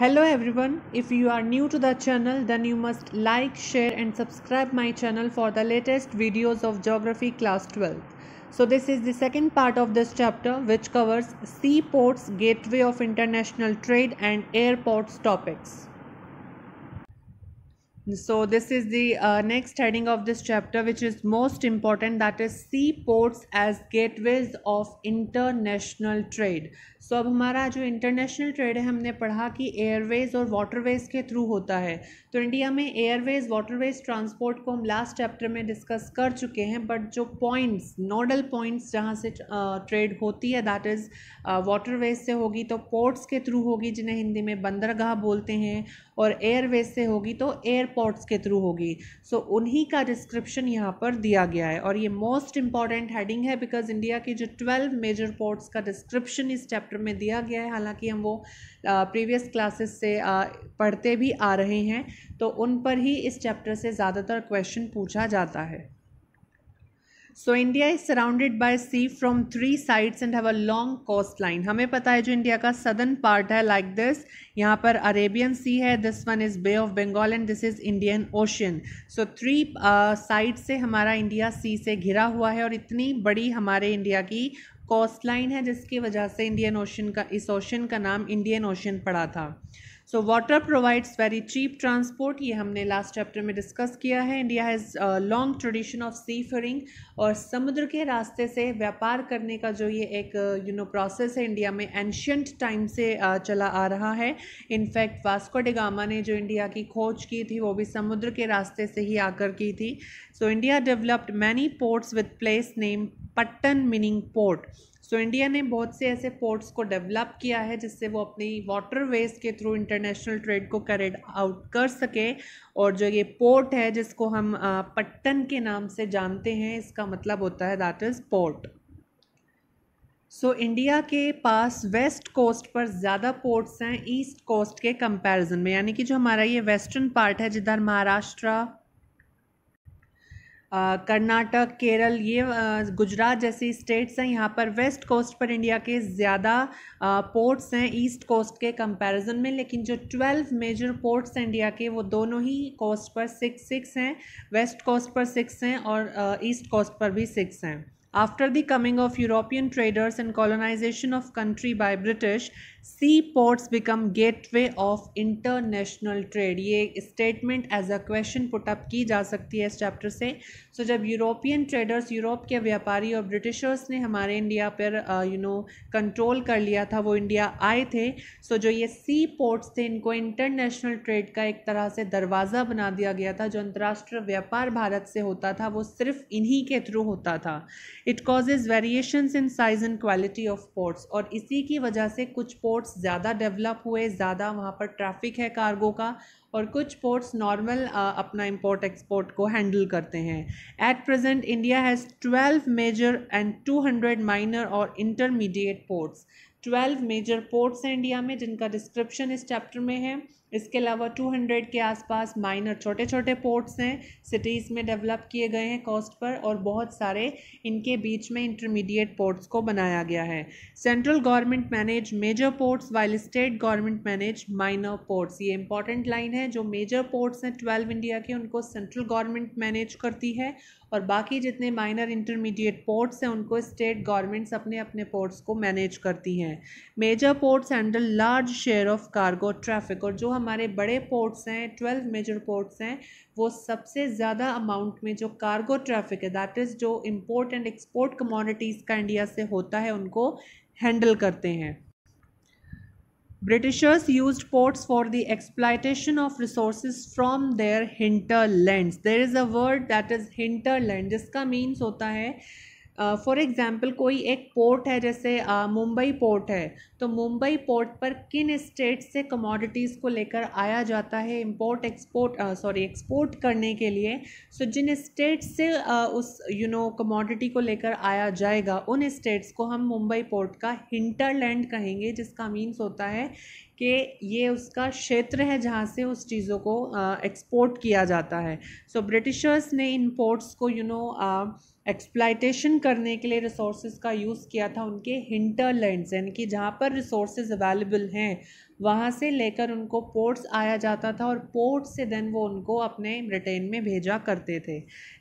Hello everyone, if you are new to the channel then you must like, share and subscribe my channel for the latest videos of Geography class 12. So this is the second part of this chapter which covers seaports, gateway of international trade and airports topics. So this is the uh, next heading of this chapter which is most important that is seaports as gateways of international trade. सो अब हमारा जो international trade है हमने पढ़ा कि Airways और waterways के through होता है तो इंडिया में एयरवेज़ वाटरवेज़ ट्रांसपोर्ट को हम लास्ट चैप्टर में डिस्कस कर चुके हैं बट जो पॉइंट्स नोडल पॉइंट्स जहाँ से ट्रेड होती है दैट इज़ वाटरवेज़ से होगी तो पोर्ट्स के थ्रू होगी जिन्हें हिंदी में बंदरगाह बोलते हैं और एयरवेज़ से होगी तो एयरपोर्ट्स के थ्रू होगी सो so, उन्हीं का डिस्क्रिप्शन यहाँ पर दिया गया है और ये मोस्ट इंपॉर्टेंट हेडिंग है बिकॉज इंडिया के जो ट्वेल्व मेजर पोर्ट्स का डिस्क्रिप्शन इस चैप्टर चैप्टर में दिया गया है हालांकि हम वो प्रीवियस क्लासेस से पढ़ते भी आ रहे हैं तो उन पर ही इस चैप्टर से ज़्यादातर क्वेश्चन पूछा जाता है so India is surrounded by sea from three sides and have a long coast line हमें पता है जो इंडिया का सदर्न पार्ट है लाइक दिस यहाँ पर अरेबियन सी है this one is bay of Bengal and this is Indian ocean so three side से हमारा इंडिया सी से घिरा हुआ है और इतनी बड़ी हमारे इंडिया की कोस्ट लाइन है जिसकी वजह से इंडियन ओशन का इस ओशन का नाम इंडियन ओशन पड़ा था so water provides very cheap transport ये हमने लास्ट चैप्टर में डिस्कस किया है India has long tradition of seafaring और समुद्र के रास्ते से व्यापार करने का जो ये एक यू नो प्रोसेस है इंडिया में एंशंट टाइम से uh, चला आ रहा है इनफैक्ट वास्को डिगामा ने जो इंडिया की खोज की थी वो भी समुद्र के रास्ते से ही आकर की थी so India developed many ports with place name pattan meaning port so so, India ने बहुत से ऐसे पोर्ट्स को डेवलप किया है जिससे वो अपनी वाटर वेज के थ्रू इंटरनेशनल ट्रेड को करेड आउट कर सके और जो ये पोर्ट है जिसको हम पट्टन के नाम से जानते हैं इसका मतलब होता है that is port so India के पास वेस्ट कोस्ट पर ज़्यादा पोर्ट्स हैं ईस्ट कोस्ट के कंपैरिजन में यानी कि जो हमारा ये वेस्टर्न पार्ट है जिधर महाराष्ट्र कर्नाटक केरल ये गुजरात जैसी स्टेट्स हैं यहाँ पर वेस्ट कोस्ट पर इंडिया के ज़्यादा पोर्ट्स हैं ईस्ट कोस्ट के कंपैरिजन में लेकिन जो ट्वेल्व मेजर पोर्ट्स हैं इंडिया के वो दोनों ही कोस्ट पर सिक्स सिक्स हैं वेस्ट कोस्ट पर सिक्स हैं और ईस्ट कोस्ट पर भी सिक्स हैं After the coming of European traders and colonization of country by British, sea ports become gateway of international trade ये statement as a question put up की जा सकती है इस चैप्टर से सो so, जब यूरोपियन ट्रेडर्स यूरोप के व्यापारी और ब्रिटिशर्स ने हमारे इंडिया पर यू नो कंट्रोल कर लिया था वो इंडिया आए थे सो so, जो ये सी पोर्ट्स थे इनको इंटरनेशनल ट्रेड का एक तरह से दरवाज़ा बना दिया गया था जो अंतर्राष्ट्रीय व्यापार भारत से होता था वो सिर्फ इन्हीं के थ्रू होता था it causes variations in size and quality of ports और इसी की वजह से कुछ पोर्ट पोर्ट्स ज़्यादा डेवलप हुए ज़्यादा वहाँ पर ट्रैफिक है कार्गो का और कुछ पोर्ट्स नॉर्मल अपना इंपोर्ट एक्सपोर्ट को हैंडल करते हैं at present India has twelve major and two hundred minor और intermediate ports twelve major ports हैं इंडिया में जिनका डिस्क्रिप्शन इस चैप्टर में है इसके अलावा 200 के आसपास माइनर छोटे छोटे पोर्ट्स हैं सिटीज़ में डेवलप किए गए हैं कॉस्ट पर और बहुत सारे इनके बीच में इंटरमीडिएट पोर्ट्स को बनाया गया है central government manage major ports while state government manage minor ports ये इंपॉर्टेंट लाइन है जो मेजर पोर्ट्स हैं ट्वेल्व इंडिया के उनको सेंट्रल गवर्नमेंट मैनेज करती है और बाकी जितने माइनर इंटरमीडिएट पोर्ट्स हैं उनको स्टेट गवर्नमेंट्स अपने अपने पोर्ट्स को मैनेज करती हैं major ports handle large share of cargo traffic और जो हमारे बड़े पोर्ट्स हैं ट्वेल्व मेजर पोर्ट्स हैं वो सबसे ज़्यादा अमाउंट में जो कार्गो ट्रैफिक है दैट इज़ जो इम्पोर्ट एंड एक्सपोर्ट कमोडिटीज़ का इंडिया से होता है उनको हैंडल करते हैं Britishers used ports for the exploitation of resources from their hinterlands. There is a word that is hinterland. जिसका means होता है फॉर एग्ज़ाम्पल कोई एक पोर्ट है जैसे मुंबई पोर्ट है तो मुंबई पोर्ट पर किन स्टेट से कमोडिटीज़ को लेकर आया जाता है इम्पोर्ट एक्सपोर्ट सॉरी एक्सपोर्ट करने के लिए सो so, जिन स्टेट से uh, उस यू नो कमोडिटी को लेकर आया जाएगा उन स्टेट्स को हम मुंबई पोर्ट का हिंटरलैंड कहेंगे जिसका मीन्स होता है कि ये उसका क्षेत्र है जहाँ से उस चीज़ों को एक्सपोर्ट किया जाता है सो so, ब्रिटिशर्स ने इन पोर्ट्स को you you know know, exploitation करने के लिए रिसोर्सेज का यूज़ किया था उनके हिंटरलैंड्स यानी कि जहाँ पर रिसोर्स अवेलेबल हैं वहाँ से लेकर उनको पोर्ट्स आया जाता था और पोर्ट से देन वो उनको अपने ब्रिटेन में भेजा करते थे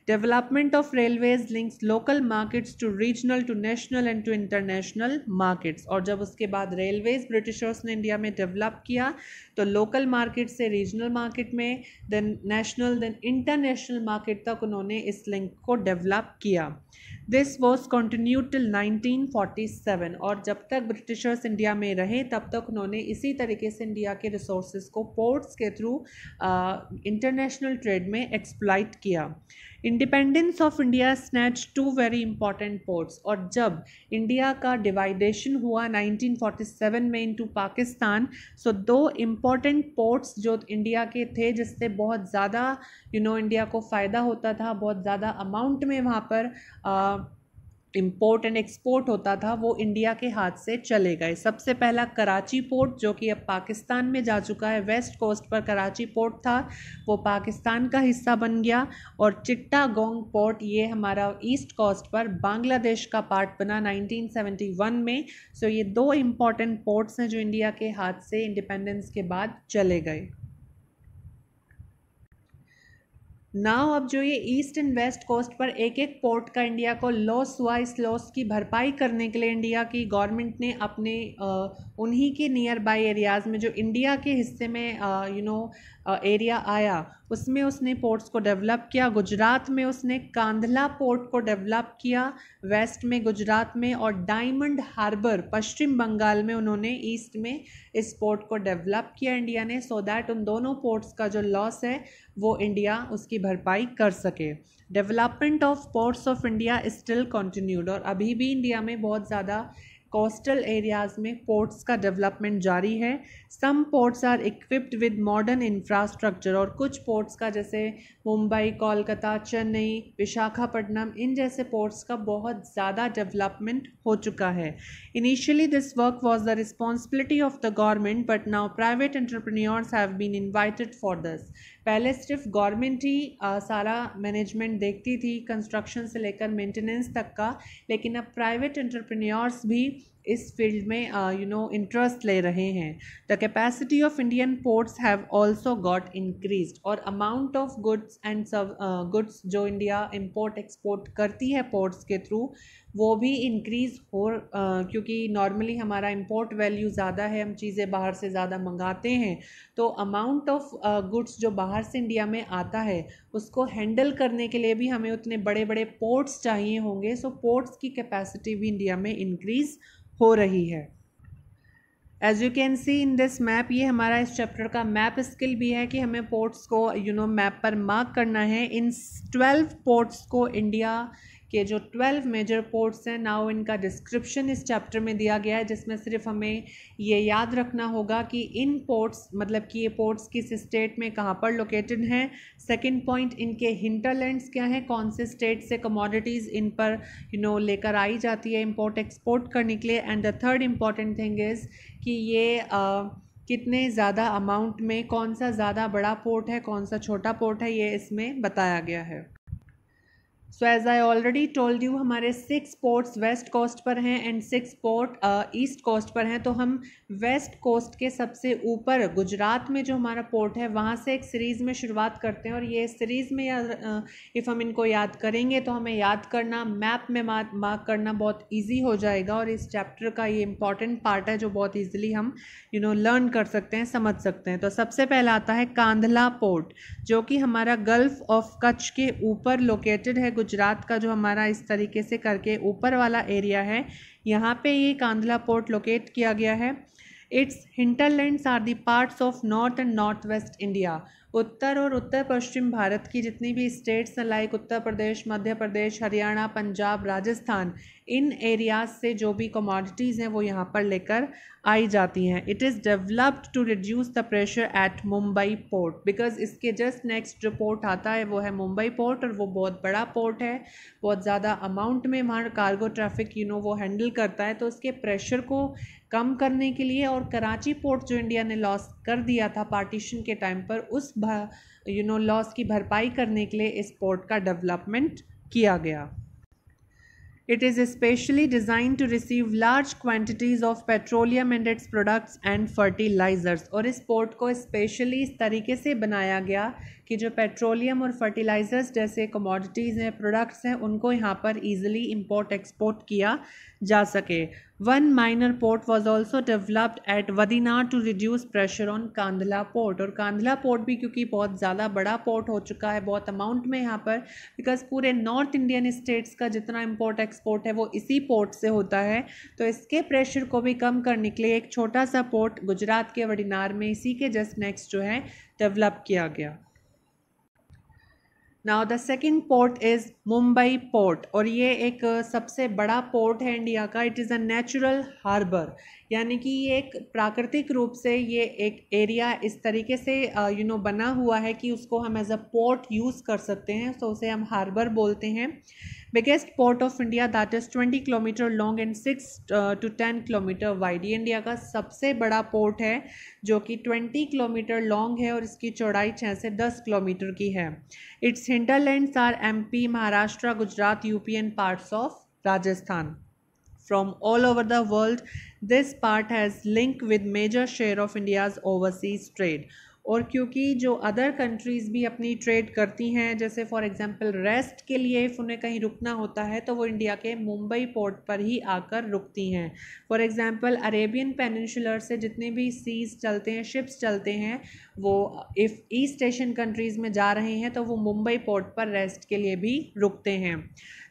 development of railways links local markets to regional to national and to international markets और जब उसके बाद रेलवेज ब्रिटिशर्स ने इंडिया में डेवलप किया तो लोकल मार्केट से रीजनल मार्केट में then national then international market तक उन्होंने इस लिंक को डेवलप किया दिस वॉज कंटिन्यू टिल 1947 और जब तक ब्रिटिशर्स इंडिया में रहे तब तक उन्होंने इसी तरीके से इंडिया के रिसोर्स को पोर्ट्स के थ्रू इंटरनेशनल ट्रेड में एक्सप्लाइट किया independence of India snatch two very important ports और जब इंडिया का डिवाइडेशन हुआ 1947 में इनटू पाकिस्तान सो दो इम्पॉर्टेंट पोर्ट्स जो इंडिया के थे जिससे बहुत ज़्यादा यू नो इंडिया को फ़ायदा होता था बहुत ज़्यादा अमाउंट में वहाँ पर आ, इम्पोर्ट एंड एक्सपोर्ट होता था वो इंडिया के हाथ से चले गए सबसे पहला कराची पोर्ट जो कि अब पाकिस्तान में जा चुका है वेस्ट कोस्ट पर कराची पोर्ट था वो पाकिस्तान का हिस्सा बन गया और चिट्टागोंग पोर्ट ये हमारा ईस्ट कोस्ट पर बांग्लादेश का पार्ट बना 1971 में सो ये दो इम्पॉर्टेंट पोर्ट्स हैं जो इंडिया के हाथ से इंडिपेंडेंस के बाद चले गए नाव अब जो ये ईस्ट एंड वेस्ट कोस्ट पर एक एक पोर्ट का इंडिया को लॉस हुआ इस लॉस की भरपाई करने के लिए इंडिया की गवर्नमेंट ने अपने उन्हीं के नियर बाई एरियाज़ में जो इंडिया के हिस्से में यू नो एरिया आया उसमें उसने पोर्ट्स को डेवलप किया गुजरात में उसने कांधला पोर्ट को डेवलप किया वेस्ट में गुजरात में और डायमंड हार्बर पश्चिम बंगाल में उन्होंने ईस्ट में इस पोर्ट को डेवलप किया इंडिया ने सो so दैट उन दोनों पोर्ट्स का जो लॉस है वो इंडिया उसकी भरपाई कर सके development of ports of India still continued और अभी भी इंडिया में बहुत ज़्यादा कोस्टल एरियाज़ में पोर्ट्स का डेवलपमेंट जारी है some ports are equipped with modern infrastructure और कुछ पोर्ट्स का जैसे मुंबई कोलकाता चेन्नई विशाखापट्टनम इन जैसे पोर्ट्स का बहुत ज़्यादा डेवलपमेंट हो चुका है initially this work was the responsibility of the government but now private entrepreneurs have been invited for this पहले सिर्फ गवर्नमेंट ही आ, सारा मैनेजमेंट देखती थी कंस्ट्रक्शन से लेकर मेंटेनेंस तक का लेकिन अब प्राइवेट एंटरप्रेन्योर्स भी इस फील्ड में यू नो इंटरेस्ट ले रहे हैं the capacity of Indian ports have also got increase और अमाउंट ऑफ गुड्स एंड सब गुड्स जो इंडिया इम्पोर्ट एक्सपोर्ट करती है पोर्ट्स के थ्रू वो भी इंक्रीज़ हो क्योंकि नॉर्मली हमारा इंपोर्ट वैल्यू ज़्यादा है हम चीज़ें बाहर से ज़्यादा मंगाते हैं तो अमाउंट ऑफ गुड्स जो बाहर से इंडिया में आता है उसको हैंडल करने के लिए भी हमें उतने बड़े बड़े पोर्ट्स चाहिए होंगे सो पोर्ट्स की कैपेसिटी भी इंडिया में इंक्रीज़ हो रही है as you can see in this map ये हमारा इस चैप्टर का मैप स्किल भी है कि हमें पोर्ट्स को यू नो मैप पर मार्क करना है इन ट्वेल्व पोर्ट्स को इंडिया के जो ट्वेल्व मेजर पोर्ट्स हैं नाउ इनका डिस्क्रिप्शन इस चैप्टर में दिया गया है जिसमें सिर्फ हमें ये याद रखना होगा कि इन पोर्ट्स मतलब कि ये पोर्ट्स किस स्टेट में कहाँ पर लोकेटेड हैं सेकेंड पॉइंट इनके हिंटरलैंड्स क्या हैं कौन से स्टेट से कमोडिटीज़ इन पर यू नो लेकर आई जाती है इम्पोर्ट एक्सपोर्ट करने के लिए and the third important thing is कि ये आ, कितने ज़्यादा अमाउंट में कौन सा ज़्यादा बड़ा पोर्ट है कौन सा छोटा पोर्ट है ये इसमें बताया गया है so as I already told you हमारे सिक्स पोर्ट्स वेस्ट कोस्ट पर हैं and six port east coast पर हैं तो हम वेस्ट कोस्ट के सबसे ऊपर गुजरात में जो हमारा पोर्ट है वहाँ से एक सीरीज़ में शुरुआत करते हैं और ये सीरीज़ में इफ़ uh, हम इनको याद करेंगे तो हमें याद करना मैप में मार्क करना बहुत ईजी हो जाएगा और इस चैप्टर का ये इंपॉर्टेंट पार्ट है जो बहुत ईजिली हम यू नो लर्न कर सकते हैं समझ सकते हैं तो सबसे पहला आता है कांधला पोर्ट जो कि हमारा गल्फ ऑफ कच्छ के ऊपर लोकेटेड है गुजरात का जो हमारा इस तरीके से करके ऊपर वाला एरिया है यहाँ पे ये कांधला पोर्ट लोकेट किया गया है its hinterlands are the parts of north and north west India उत्तर और उत्तर पश्चिम भारत की जितनी भी स्टेट्स हैं लाइक उत्तर प्रदेश मध्य प्रदेश हरियाणा पंजाब राजस्थान इन एरियाज से जो भी कमोडिटीज़ हैं वो यहाँ पर लेकर आई जाती हैं it is developed to reduce the pressure at Mumbai port because इसके जस्ट नेक्स्ट जो पोर्ट आता है वो है मुंबई पोर्ट और वो बहुत बड़ा पोर्ट है बहुत ज़्यादा अमाउंट में वहाँ कार्गो ट्रैफिक यू नो वो हैंडल करता है तो उसके प्रेशर को कम करने के लिए और कराची पोर्ट जो इंडिया ने लॉस कर दिया था पार्टीशन के टाइम पर उस यू नो लॉस की भरपाई करने के लिए इस पोर्ट का डेवलपमेंट किया गया It is especially designed to receive large quantities of petroleum and its products and fertilizers और इस पोर्ट को specially इस तरीके से बनाया गया कि जो पेट्रोलियम और फर्टिलाइज़र्स जैसे कमोडिटीज़ हैं प्रोडक्ट्स हैं उनको यहाँ पर ईजिली इम्पोर्ट एक्सपोर्ट किया जा सके one minor port was also developed at Vadinar to reduce pressure on Kandla port और कांधला पोर्ट भी क्योंकि बहुत ज़्यादा बड़ा पोर्ट हो चुका है बहुत अमाउंट में यहाँ पर बिकॉज पूरे नॉर्थ इंडियन स्टेट्स का जितना इम्पोर्ट एक्सपोर्ट है वो इसी पोर्ट से होता है तो इसके प्रेशर को भी कम करने के लिए एक छोटा सा पोर्ट गुजरात के वडिनार में इसी के जस्ट नेक्स्ट जो है डेवलप किया गया now the second port is Mumbai port और ये एक सबसे बड़ा पोर्ट है इंडिया का it is a natural harbour यानी कि ये एक प्राकृतिक रूप से ये एक एरिया इस तरीके से यू नो बना हुआ है कि उसको हम एज अ पोर्ट यूज़ कर सकते हैं सो उसे हम हार्बर बोलते हैं biggest port of India that is twenty kilometre long and six to ten kilometre wide ये इंडिया का सबसे बड़ा पोर्ट है जो कि ट्वेंटी किलोमीटर लॉन्ग है और इसकी चौड़ाई छः से दस किलोमीटर की है its hinterlands are M P Maharashtra Gujarat UP and parts of Rajasthan from all over the world. This part has link with major share of India's overseas trade. और क्योंकि जो अदर कंट्रीज़ भी अपनी ट्रेड करती हैं जैसे फॉर एग्जांपल रेस्ट के लिए इफ़ उन्हें कहीं रुकना होता है तो वो इंडिया के मुंबई पोर्ट पर ही आकर रुकती हैं फॉर एग्जांपल अरेबियन पेनिनशुलर से जितने भी सीज चलते हैं शिप्स चलते हैं वो इफ़ ईस्ट एशियन कंट्रीज़ में जा रहे हैं तो वो मुंबई पोर्ट पर रेस्ट के लिए भी रुकते हैं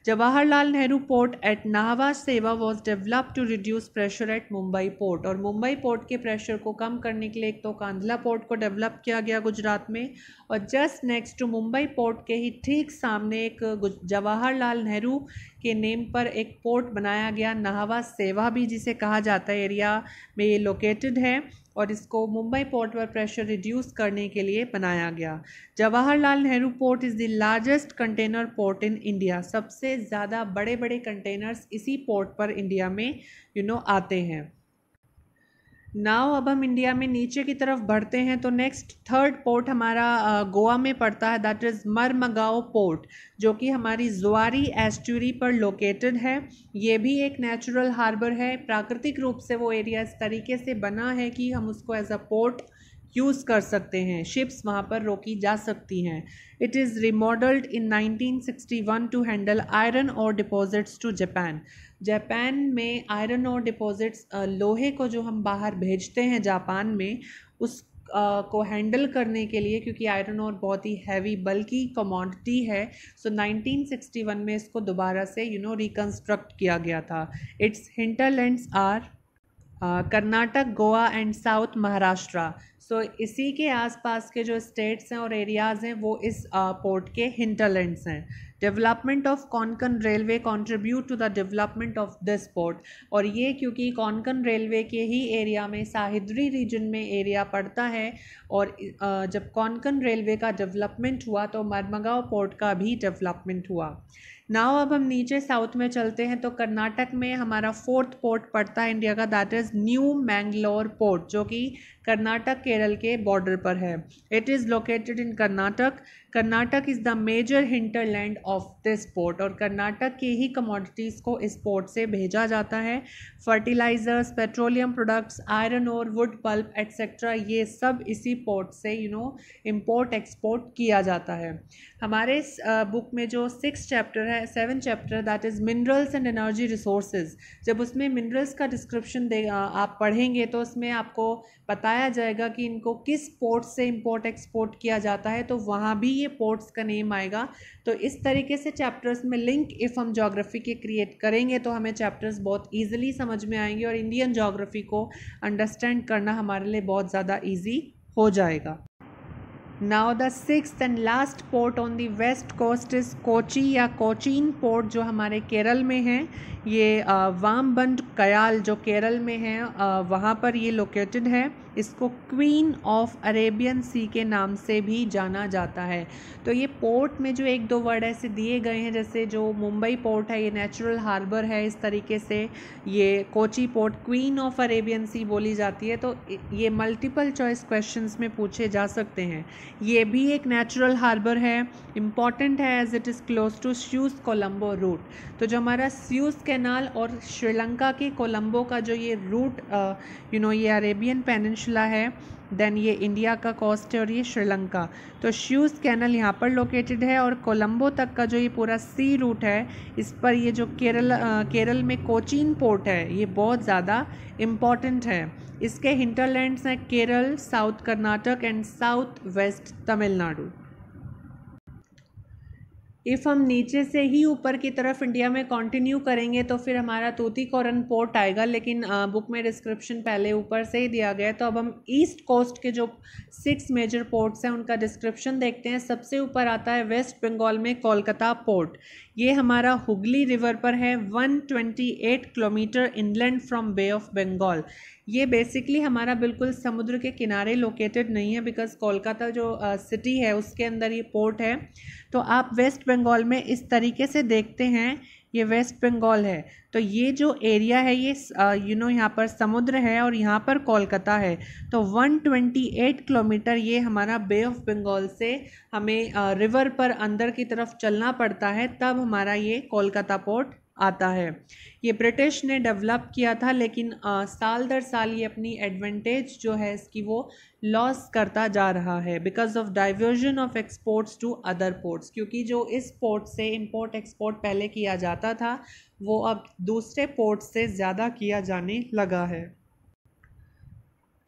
Jawaharlal Nehru port at Nhava Sheva was develop to reduce pressure at Mumbai port और मुंबई पोर्ट के प्रेशर को कम करने के लिए एक तो कांधला पोर्ट को डेवलप किया गया गुजरात में और just next to Mumbai port के ही ठीक सामने एक जवाहरलाल नेहरू के नेम पर एक पोर्ट बनाया गया नाहवा सेवा भी जिसे कहा जाता है एरिया में ये लोकेटेड है और इसको मुंबई पोर्ट पर प्रेशर रिड्यूस करने के लिए बनाया गया Jawaharlal Nehru port is the largest container port in India सबसे ज़्यादा बड़े बड़े कंटेनर्स इसी पोर्ट पर इंडिया में यू you नो know, आते हैं नाव अब हम इंडिया में नीचे की तरफ बढ़ते हैं तो नेक्स्ट थर्ड पोर्ट हमारा गोवा में पड़ता है दैट इज़ मरमगाओ पोर्ट जो कि हमारी जुआरी एस्टूरी पर लोकेटेड है ये भी एक नेचुरल हार्बर है प्राकृतिक रूप से वो एरिया इस तरीके से बना है कि हम उसको एज अ पोर्ट यूज़ कर सकते हैं शिप्स वहाँ पर रोकी जा सकती हैं it is remodelled in 1961 to handle iron ore deposits to Japan Japan में आयरन और डिपॉजिट्स लोहे को जो हम बाहर भेजते हैं जापान में उस Uh, को हैंडल करने के लिए क्योंकि आयरन और बहुत ही हैवी बल्कि कमोडिटी है सो so 1961 में इसको दोबारा से यू नो रिकन्स्ट्रक्ट किया गया था its hinterlands are Karnataka Goa and south Maharashtra so so, इसी के आसपास के जो स्टेट्स हैं और एरियाज़ हैं वो इस पोर्ट के हिंटरलैंड्स हैं development of Konkan railway contribute to the development of this port और ये क्योंकि कॉनकन रेलवे के ही एरिया में साहिद्री रीजन में एरिया पड़ता है और जब कॉनकन रेलवे का डेवलपमेंट हुआ तो मरमगाव पोर्ट का भी डेवलपमेंट हुआ नाव अब हम नीचे साउथ में चलते हैं तो कर्नाटक में हमारा फोर्थ पोर्ट पड़ता है इंडिया का that is new Mangalore port जो कि कर्नाटक केरल के बॉर्डर पर है it is located in Karnataka Karnataka is the major hinterland of this port और कर्नाटक के ही कमोडिटीज़ को इस पोर्ट से भेजा जाता है फर्टिलाइज़र्स पेट्रोलियम प्रोडक्ट्स आयरन और वुड पल्प एट्सेट्रा ये सब इसी पोर्ट से यू नो इम्पोर्ट एक्सपोर्ट किया जाता है हमारे इस बुक में जो सिक्स चैप्टर है seven chapter that is minerals and energy resources जब उसमें मिनरल्स का डिस्क्रिप्शन दे आप पढ़ेंगे तो उसमें आपको पता बताया जाएगा कि इनको किस पोर्ट से इंपोर्ट एक्सपोर्ट किया जाता है तो वहाँ भी ये पोर्ट्स का नेम आएगा तो इस तरीके से चैप्टर्स में लिंक इफ़ हम जोग्राफ़ी के क्रिएट करेंगे तो हमें चैप्टर्स बहुत ईजिली समझ में आएंगे और इंडियन जोग्राफ़ी को अंडरस्टैंड करना हमारे लिए बहुत ज़्यादा ईजी हो जाएगा now the six and last port on the west coast is Kochi या कोचीन पोर्ट जो हमारे केरल में है ये वामबंड कयाल जो केरल में है वहाँ पर ये लोकेटेड है इसको क्वीन ऑफ अरेबियन सी के नाम से भी जाना जाता है तो ये पोर्ट में जो एक दो वर्ड ऐसे दिए गए हैं जैसे जो मुंबई पोर्ट है ये नेचुरल हार्बर है इस तरीके से ये Kochi port queen of Arabian sea बोली जाती है तो ये मल्टीपल चॉइस क्वेश्चंस में पूछे जा सकते हैं ये भी एक नेचुरल हार्बर है इम्पॉर्टेंट है as it is close to Suez Colombo route तो जो हमारा स्यूज कैनाल और श्रीलंका के कोलम्बो का जो ये रूट यू नो ये अरेबियन पेननशुला है देन ये इंडिया का कॉस्ट है और ये श्रीलंका तो श्यूज़ कैनल यहाँ पर लोकेटेड है और कोलंबो तक का जो ये पूरा सी रूट है इस पर ये जो केरल आ, केरल में कोचीन पोर्ट है ये बहुत ज़्यादा इम्पॉर्टेंट है इसके हिंटरलैंड्स हैं Kerala south Karnataka and south west Tamil Nadu if हम नीचे से ही ऊपर की तरफ इंडिया में कंटिन्यू करेंगे तो फिर हमारा तोतीकॉरन पोर्ट आएगा लेकिन बुक में डिस्क्रिप्शन पहले ऊपर से ही दिया गया है तो अब हम ईस्ट कोस्ट के जो सिक्स मेजर पोर्ट्स हैं उनका डिस्क्रिप्शन देखते हैं सबसे ऊपर आता है वेस्ट बंगाल में कोलकाता पोर्ट ये हमारा हुगली रिवर पर है 128 kilometre inland from bay of Bengal ये बेसिकली हमारा बिल्कुल समुद्र के किनारे लोकेटेड नहीं है बिकॉज कोलकाता जो सिटी uh, है उसके अंदर ये पोर्ट है तो आप वेस्ट बंगाल में इस तरीके से देखते हैं ये वेस्ट बंगाल है तो ये जो एरिया है ये यू नो यहाँ पर समुद्र है और यहाँ पर कोलकाता है तो 128 किलोमीटर ये हमारा बे ऑफ बंगाल से हमें रिवर पर अंदर की तरफ चलना पड़ता है तब हमारा ये कोलकाता पोर्ट आता है ये ब्रिटिश ने डेवलप किया था लेकिन आ, साल दर साल ये अपनी एडवांटेज जो है इसकी वो लॉस करता जा रहा है because of diversion of exports to other ports क्योंकि जो इस पोर्ट से इंपोर्ट एक्सपोर्ट पहले किया जाता था वो अब दूसरे पोर्ट से ज़्यादा किया जाने लगा है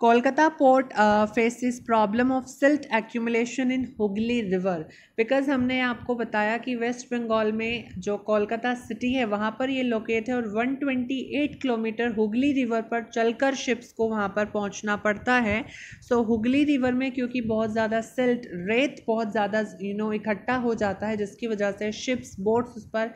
Kolkata port uh, faces problem of silt accumulation in Hooghly river because हमने आपको बताया कि वेस्ट बंगाल में जो कोलकाता सिटी है वहाँ पर ये लोकेट है और 128 किलोमीटर हुगली रिवर पर चलकर शिप्स को वहाँ पर पहुँचना पड़ता है सो so, हुगली रिवर में क्योंकि बहुत ज़्यादा सिल्ट रेत बहुत ज़्यादा यू नो इकट्ठा हो जाता है जिसकी वजह से शिप्स बोट्स उस पर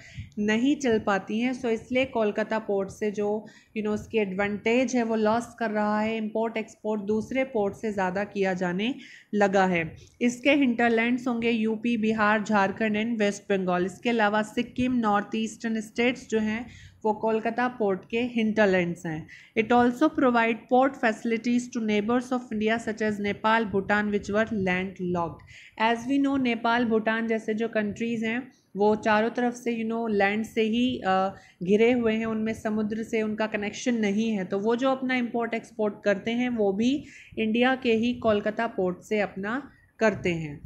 नहीं चल पाती हैं सो so, इसलिए कोलकाता पोर्ट से जो यू you नो know, उसकी एडवांटेज है वो लॉस कर रहा है इम्पोर्ट एक्सपोर्ट दूसरे पोर्ट से ज़्यादा किया जाने लगा है इसके हिंटरलैंड्स होंगे UP Bihar Jharkhand and west Bengal इसके अलावा सिक्किम नॉर्थ ईस्टर्न स्टेट्स जो हैं वो कोलकाता पोर्ट के हिंटरलैंड्स हैं it also provide port facilities to neighbours of India such as Nepal Bhutan which were land locked as we know Nepal Bhutan जैसे जो कंट्रीज़ हैं वो चारों तरफ से यू नो लैंड से ही घिरे हुए हैं उनमें समुद्र से उनका कनेक्शन नहीं है तो वो जो अपना इम्पोर्ट एक्सपोर्ट करते हैं वो भी इंडिया के ही कोलकाता पोर्ट से अपना करते हैं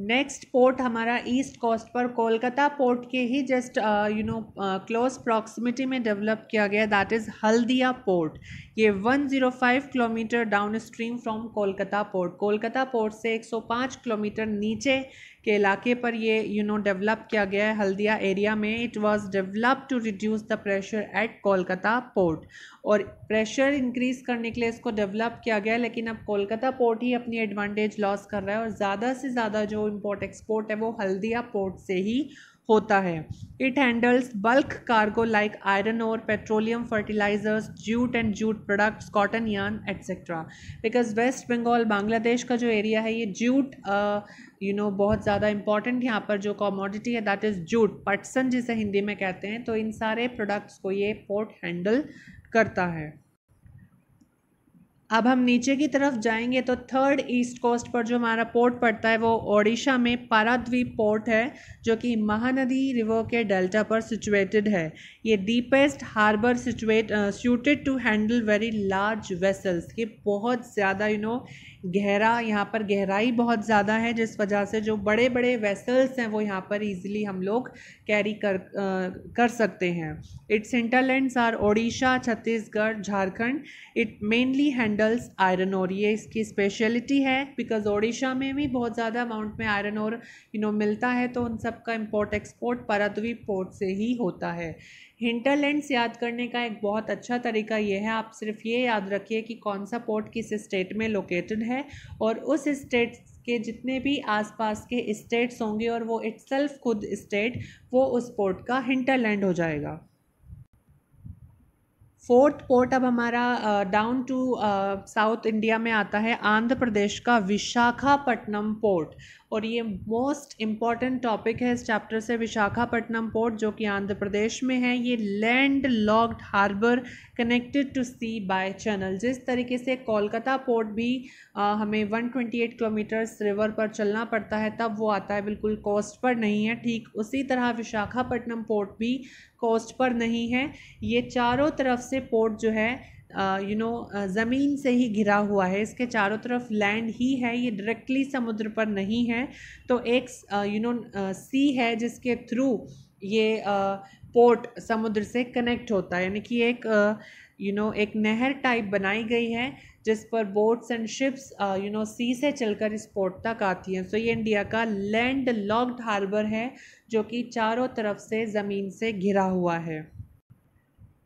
नेक्स्ट पोर्ट हमारा ईस्ट कोस्ट पर कोलकाता पोर्ट के ही just you know close proximity में डेवलप किया गया दैट इज़ हल्दिया पोर्ट ये 105 kilometre downstream from Kolkata port Kolkata port से 105 किलोमीटर नीचे के इलाके पर ये यू नो डेवलप किया गया है हल्दिया एरिया में it was develop to reduce the pressure at Kolkata port और प्रेशर इंक्रीज़ करने के लिए इसको डेवलप किया गया है लेकिन अब कोलकाता पोर्ट ही अपनी एडवांटेज लॉस कर रहा है और ज़्यादा से ज़्यादा जो इम्पोर्ट एक्सपोर्ट है वो हल्दिया पोर्ट से ही होता है it handles bulk cargo like iron ore petroleum fertilisers jute and jute products cotton yarn etcetera because west Bengal Bangladesh का जो एरिया है ये जूट यू नो बहुत ज़्यादा इंपॉर्टेंट यहाँ पर जो कॉमोडिटी है दैट इज़ जूट पटसन जिसे हिंदी में कहते हैं तो इन सारे प्रोडक्ट्स को ये पोर्ट हैंडल करता है अब हम नीचे की तरफ जाएंगे तो थर्ड ईस्ट कोस्ट पर जो हमारा पोर्ट पड़ता है वो ओडिशा में पाराद्वीप पोर्ट है जो कि महानदी रिवर के डेल्टा पर सिचुएटेड है ये deepest harbour situate suited to handle very large vessels ये बहुत ज़्यादा यू नो गहरा यहाँ पर गहराई बहुत ज़्यादा है जिस वजह से जो बड़े बड़े वेसल्स हैं वो यहाँ पर ईजिली हम लोग कैरी कर आ, कर सकते हैं its hinterlands are Odisha Chhattisgarh Jharkhand it mainly handles iron ore ये इसकी स्पेशलिटी है बिकॉज ओडिशा में भी बहुत ज़्यादा अमाउंट में आयरन और यू नो मिलता है तो उन सब का इम्पोर्ट एक्सपोर्ट पाराद्वीप पोर्ट से ही होता है हिंटरलैंड्स याद करने का एक बहुत अच्छा तरीका यह है आप सिर्फ ये याद रखिए कि कौन सा पोर्ट किस स्टेट में लोकेटेड है और उस स्टेट के जितने भी आसपास के स्टेट्स होंगे और वो इट्सल्फ खुद स्टेट वो उस पोर्ट का हिंटरलैंड हो जाएगा फोर्थ पोर्ट अब हमारा डाउन टू साउथ इंडिया में आता है आंध्र प्रदेश का विशाखापट्टनम पोर्ट और ये मोस्ट इम्पॉर्टेंट टॉपिक है इस चैप्टर से विशाखापट्टनम पोर्ट जो कि आंध्र प्रदेश में है ये land locked harbour connected to sea by channel जिस तरीके से कोलकाता पोर्ट भी आ, हमें 128 किलोमीटर्स रिवर पर चलना पड़ता है तब वो आता है बिल्कुल कोस्ट पर नहीं है ठीक उसी तरह विशाखापट्टनम पोर्ट भी कॉस्ट पर नहीं है ये चारों तरफ से पोर्ट जो है यू नो ज़मीन से ही घिरा हुआ है इसके चारों तरफ लैंड ही है ये डायरेक्टली समुद्र पर नहीं है तो एक यू नो सी है जिसके थ्रू ये पोर्ट समुद्र से कनेक्ट होता है यानी कि एक यू नो एक नहर टाइप बनाई गई है जिस पर boats and ships you know sea से चलकर इस पोर्ट तक आती हैं सो so, ये इंडिया का लैंड लॉक्ड हार्बर है जो कि चारों तरफ से ज़मीन से घिरा हुआ है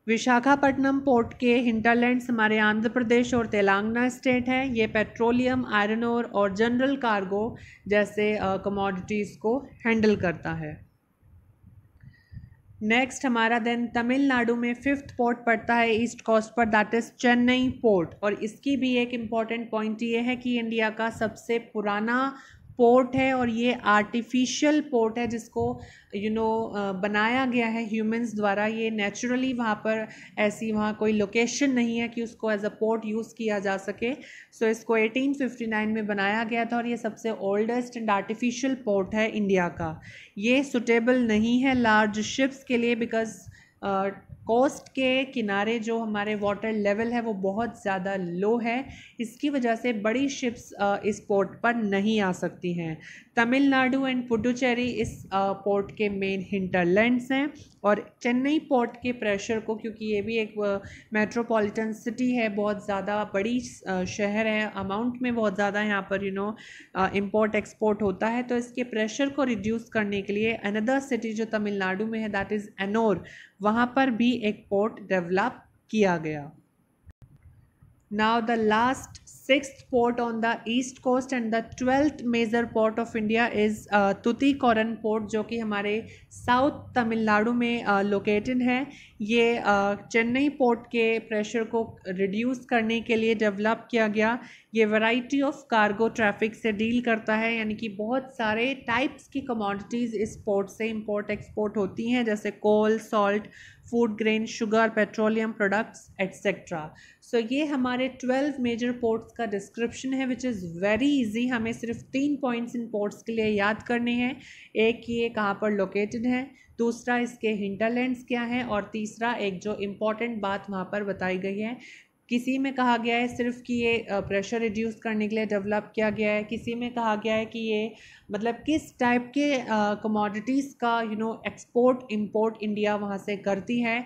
विशाखापट्टनम पोर्ट के हिंटरलैंड्स हमारे आंध्र प्रदेश और तेलंगाना स्टेट हैं ये पेट्रोलियम आयरन और और जनरल कार्गो जैसे कमोडिटीज़ को हैंडल करता है नेक्स्ट हमारा देन तमिलनाडु में फिफ्थ पोर्ट पड़ता है ईस्ट कोस्ट पर दैट इज़ चेन्नई पोर्ट और इसकी भी एक इम्पॉर्टेंट पॉइंट ये है कि इंडिया का सबसे पुराना पोर्ट है और ये आर्टिफिशियल पोर्ट है जिसको यू you नो know, बनाया गया है ह्यूमंस द्वारा ये नेचुरली वहाँ पर ऐसी वहाँ कोई लोकेशन नहीं है कि उसको एज अ पोर्ट यूज़ किया जा सके सो so, इसको 1859 में बनाया गया था और ये सबसे ओल्डेस्ट एंड आर्टिफिशियल पोर्ट है इंडिया का ये सुटेबल नहीं है लार्ज शिप्स के लिए बिकॉज कोस्ट के किनारे जो हमारे वाटर लेवल है वो बहुत ज़्यादा लो है इसकी वजह से बड़ी शिप्स इस पोर्ट पर नहीं आ सकती हैं तमिलनाडु एंड पुडुचेरी इस पोर्ट के मेन हिंटरलैंड्स हैं और चेन्नई पोर्ट के प्रेशर को क्योंकि ये भी एक मेट्रोपॉलिटन सिटी है बहुत ज़्यादा बड़ी शहर है अमाउंट में बहुत ज़्यादा यहाँ पर यू नो इम्पोर्ट एक्सपोर्ट होता है तो इसके प्रेशर को रिड्यूस करने के लिए अनदर सिटी जो तमिलनाडु में है दैट इज़ एनोर वहाँ पर भी एक पोर्ट डेवलप किया गया now the last six port on the east coast and the twelfth major port of India is Tuticorin port जो कि हमारे साउथ तमिलनाडु में लोकेटेड uh, है ये चेन्नई uh, पोर्ट के प्रेशर को रिड्यूस करने के लिए डेवलप किया गया ये वैरायटी ऑफ कार्गो ट्रैफिक से डील करता है यानी कि बहुत सारे टाइप्स की कमोडिटीज़ इस पोर्ट से इंपोर्ट एक्सपोर्ट होती हैं जैसे coal salt food grain sugar petroleum products etcetera so ये हमारे ट्वेल्व मेजर पोर्ट्स का डिस्क्रिप्शन है विच इज़ वेरी इजी हमें सिर्फ तीन पॉइंट्स इन पोर्ट्स के लिए याद करने हैं एक ये कहाँ पर लोकेटेड है दूसरा इसके हिंटरलैंड्स क्या हैं और तीसरा एक जो इम्पॉर्टेंट बात वहाँ पर बताई गई है किसी में कहा गया है सिर्फ कि ये प्रेशर रिड्यूस करने के लिए डेवलप किया गया है किसी में कहा गया है कि ये मतलब किस टाइप के कमोडिटीज़ का you know export import India वहाँ से करती है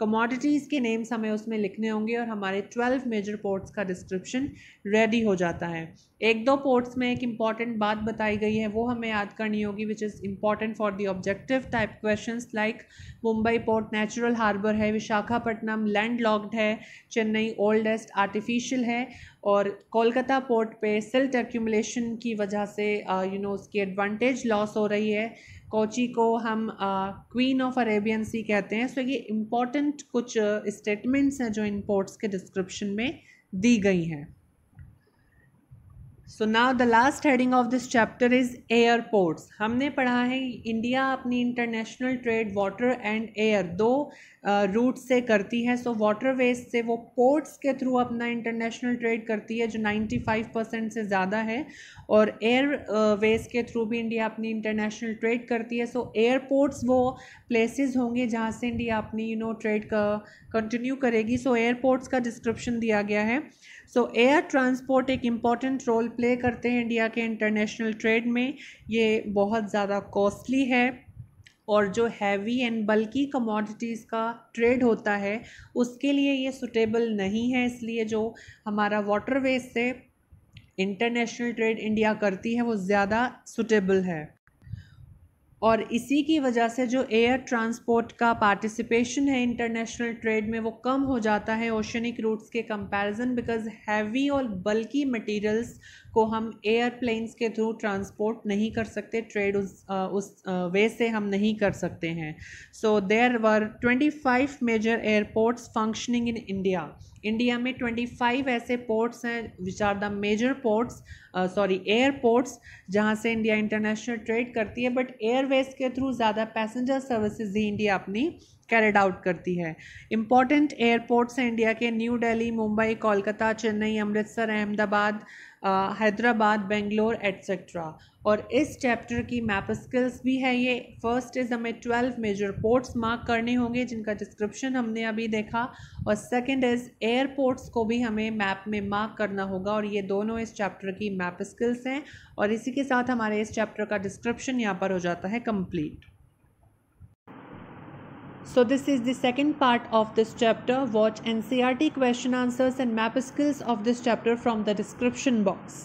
कमोडिटीज़ के नेम्स हमें उसमें लिखने होंगे और हमारे ट्वेल्व मेजर पोर्ट्स का डिस्क्रिप्शन रेडी हो जाता है एक दो पोर्ट्स में एक इम्पॉर्टेंट बात बताई गई है वो हमें याद करनी होगी which is important for the objective type question like Mumbai port natural harbour है विशाखापट्टनम लैंड लॉक्ड है चेन्नई ओल्डेस्ट आर्टिफिशियल है और कोलकाता पोर्ट पे सिल्ट एक्यूमलेशन की वजह से you uh, know you know, उसकी एडवांटेज लॉस हो रही है कोची को हम क्वीन ऑफ अरेबियन सी कहते हैं सो so ये इम्पॉर्टेंट कुछ स्टेटमेंट्स हैं जो इन पोर्ट्स के डिस्क्रिप्शन में दी गई हैं so now the last heading of this chapter is airports हमने पढ़ा है इंडिया अपनी international trade water and air दो रूट से करती है सो वाटर वेज से वो पोर्ट्स के थ्रू अपना इंटरनेशनल ट्रेड करती है जो 95 परसेंट से ज़्यादा है और एयर वेज के थ्रू भी इंडिया अपनी इंटरनेशनल ट्रेड करती है सो एयरपोर्ट्स वो प्लेसेस होंगे जहाँ से इंडिया अपनी यू नो ट्रेड का कंटिन्यू करेगी सो एयरपोर्ट्स का डिस्क्रिप्शन दिया गया है सो एयर ट्रांसपोर्ट एक इम्पॉर्टेंट रोल प्ले करते हैं इंडिया के इंटरनेशनल ट्रेड में ये बहुत ज़्यादा कॉस्टली है और जो हैवी एंड बल्कि कमोडिटीज़ का ट्रेड होता है उसके लिए ये सुटेबल नहीं है इसलिए जो हमारा वाटरवेज से इंटरनेशनल ट्रेड इंडिया करती है वो ज़्यादा सुटेबल है और इसी की वजह से जो एयर ट्रांसपोर्ट का पार्टिसिपेशन है इंटरनेशनल ट्रेड में वो कम हो जाता है ओशनिक रूट्स के कंपैरिजन बिकॉज हैवी और बल्कि मटेरियल्स को हम एयरप्लेन्स के थ्रू ट्रांसपोर्ट नहीं कर सकते ट्रेड उस उस वे से हम नहीं कर सकते हैं so there were twenty five major airports functioning in India India में 25 ऐसे पोर्ट्स हैं which are the major ports sorry airports जहाँ से इंडिया इंटरनेशनल ट्रेड करती है बट एयरवेज के थ्रू ज़्यादा पैसेंजर सर्विसेज ही इंडिया अपनी कैरिड आउट करती है इंपॉर्टेंट एयरपोर्ट्स हैं इंडिया के न्यू दिल्ली मुंबई कोलकाता चेन्नई अमृतसर अहमदाबाद हैदराबाद बेंगलोर एट्सट्रा और इस चैप्टर की मैप स्किल्स भी है ये फर्स्ट इज़ हमें ट्वेल्व मेजर पोर्ट्स मार्क करने होंगे जिनका डिस्क्रिप्शन हमने अभी देखा और सेकंड इज़ एयरपोर्ट्स को भी हमें मैप में मार्क करना होगा और ये दोनों इस चैप्टर की मैप स्किल्स हैं और इसी के साथ हमारे इस चैप्टर का डिस्क्रिप्शन यहाँ पर हो जाता है complete So this is the second part of this chapter. Watch NCRT e question answers and map skills of this chapter from the description box.